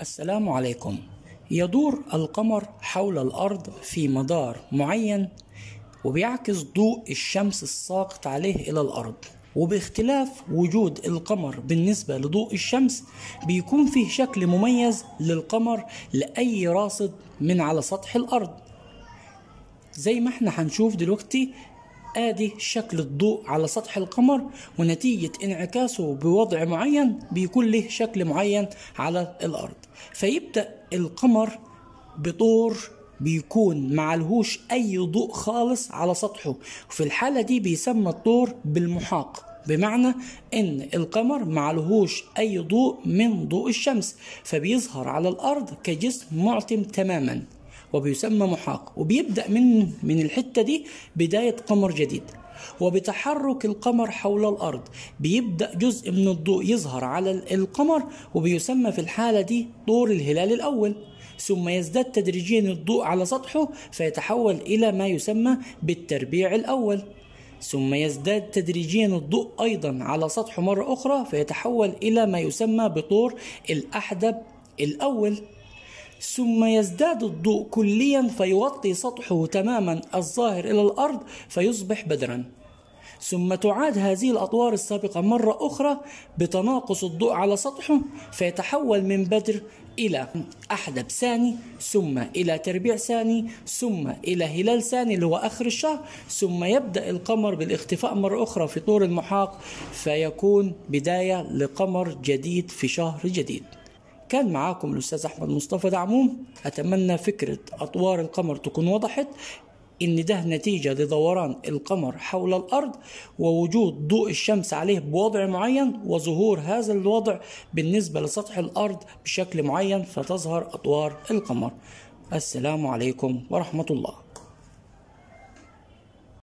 السلام عليكم يدور القمر حول الأرض في مدار معين وبيعكس ضوء الشمس الساقط عليه إلى الأرض وباختلاف وجود القمر بالنسبة لضوء الشمس بيكون فيه شكل مميز للقمر لأي راصد من على سطح الأرض زي ما احنا هنشوف دلوقتي ادي شكل الضوء على سطح القمر ونتيجة انعكاسه بوضع معين بيكون له شكل معين على الارض فيبدأ القمر بطور بيكون معلهوش اي ضوء خالص على سطحه في الحالة دي بيسمى الطور بالمحاق بمعنى ان القمر معلهوش اي ضوء من ضوء الشمس فبيظهر على الارض كجسم معتم تماما وبيسمى محاق وبيبدأ من من الحتة دي بداية قمر جديد وبتحرك القمر حول الأرض بيبدأ جزء من الضوء يظهر على القمر وبيسمى في الحالة دي طور الهلال الأول ثم يزداد تدريجيا الضوء على سطحه فيتحول إلى ما يسمى بالتربيع الأول ثم يزداد تدريجيا الضوء أيضا على سطحه مرة أخرى فيتحول إلى ما يسمى بطور الأحدب الأول ثم يزداد الضوء كليا فيغطي سطحه تماما الظاهر إلى الأرض فيصبح بدرا ثم تعاد هذه الأطوار السابقة مرة أخرى بتناقص الضوء على سطحه فيتحول من بدر إلى أحدب ثاني ثم إلى تربيع ثاني ثم إلى هلال ثاني اللي هو آخر الشهر ثم يبدأ القمر بالاختفاء مرة أخرى في طور المحاق فيكون بداية لقمر جديد في شهر جديد كان معاكم الأستاذ أحمد مصطفى دعموم أتمنى فكرة أطوار القمر تكون وضحت إن ده نتيجة لدوران القمر حول الأرض ووجود ضوء الشمس عليه بوضع معين وظهور هذا الوضع بالنسبة لسطح الأرض بشكل معين فتظهر أطوار القمر السلام عليكم ورحمة الله